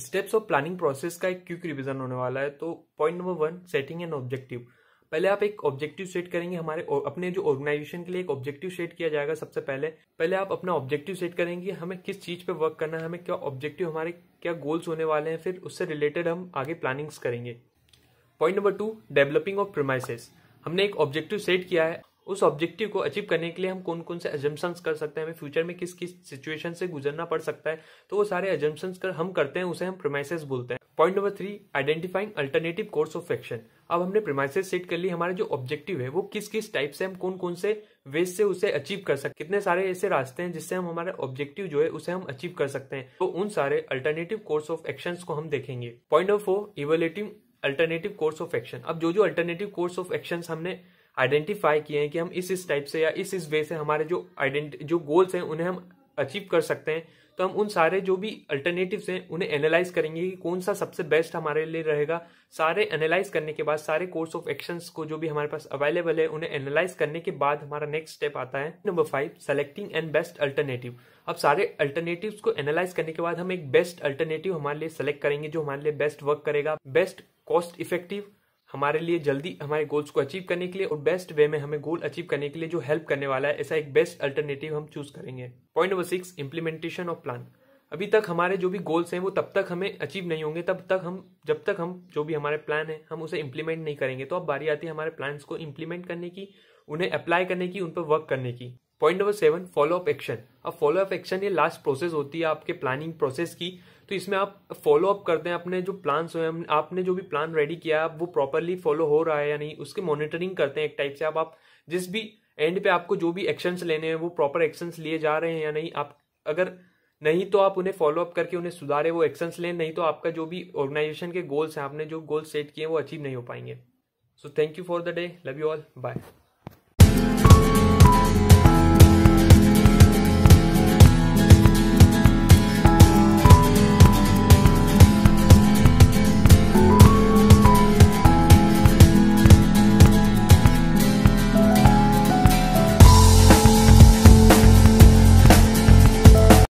steps of planning process का एक quick revision होने वाला है तो point number one setting and objective पहले आप एक ऑब्जेक्टिव सेट करेंगे हमारे अपने जो ऑर्गेनाइजेशन के लिए एक ऑब्जेक्टिव सेट किया जाएगा सबसे पहले पहले आप अपना ऑब्जेक्टिव सेट करेंगे हमें किस चीज पे वर्क करना है हमें क्या ऑब्जेक्टिव हमारे क्या गोल्स होने वाले हैं फिर उससे रिलेटेड हम आगे प्लानिंग्स करेंगे point number two developing of promises हमने एक ऑब्जेक्टिव सेट किया है उस ऑब्जेक्टिव को अचीव करने के लिए हम कौन कौन से एजम्पन कर सकते हैं हमें फ्यूचर में किस किस सिचुएशन से गुजरना पड़ सकता है तो वो सारे एजम्पन कर हम करते हैं उसे हम प्रोमाइसिस बोलते हैं point number three identifying alternative course of action अब हमने प्रोमाइसिस सेट कर ली हमारे जो ऑब्जेक्टिव है वो किस किस टाइप से हम कौन कौन से वे से उसे अचीव कर सकते कितने सारे ऐसे रास्ते हैं जिससे हम हमारे ऑब्जेक्टिव जो है उसे हम अचीव कर सकते हैं तो उन सारे अल्टरनेटिव कोर्स ऑफ एक्शन को हम देखेंगे point number four evaluating alternative course of action अब जो जो अल्टरनेटिव कोर्स ऑफ एक्शन हमने आइडेंटिफाई किए हैं कि हम इस इस टाइप से या इस इस वे से हमारे जो आइडेंट जो गोल्स हैं उन्हें हम अचीव कर सकते हैं तो हम उन सारे जो भी अल्टरनेटिव्स हैं उन्हें एनालाइज करेंगे कि कौन सा सबसे बेस्ट हमारे लिए रहेगा सारे एनालाइज करने के बाद सारे कोर्स ऑफ एक्शंस को जो भी हमारे पास अवेलेबल है उन्हें एनालाइज करने के बाद हमारा नेक्स्ट स्टेप आता है number five selecting and best alternative अब सारे अल्टरनेटिव्स को एनालाइज करने के बाद हम एक बेस्ट अल्टरनेटिव हमारे लिए सेलेक्ट करेंगे जो हमारे लिए बेस्ट वर्क करेगा बेस्ट कॉस्ट इफेक्टिव हमारे लिए जल्दी हमारे गोल्स को अचीव करने के लिए और बेस्ट वे में हमें गोल अचीव करने के लिए जो हेल्प करने वाला है ऐसा एक बेस्ट अल्टरनेटिव हम चूज करेंगे point number six implementation of plan अभी तक हमारे जो भी गोल्स हैं वो तब तक हमें अचीव नहीं होंगे तब तक हम जब तक हम जो भी हमारे प्लान है हम उसे इम्प्लीमेंट नहीं करेंगे तो अब बारी आती है हमारे प्लान्स को इम्प्लीमेंट करने की उन्हें अप्लाई करने की उन पर वर्क करने की point number seven follow up action अब फॉलो अप एक्शन ये लास्ट प्रोसेस होती है आपके प्लानिंग प्रोसेस की तो इसमें आप फॉलो अप करते हैं अपने जो प्लान्स आपने जो भी प्लान रेडी किया है वो प्रॉपरली फॉलो हो रहा है या नहीं उसकी मॉनिटरिंग करते हैं एक टाइप से आप, आप जिस भी एंड पे आपको जो भी एक्शंस लेने हैं वो प्रॉपर एक्शंस लिए जा रहे हैं या नहीं आप अगर नहीं तो आप उन्हें फॉलो अप करके उन्हें सुधारे वो एक्शंस लें नहीं तो आपका जो भी ऑर्गेनाइजेशन के गोल्स हैं आपने जो गोल सेट किए हैं वो अचीव नहीं हो पाएंगे so thank you for the day love you all bye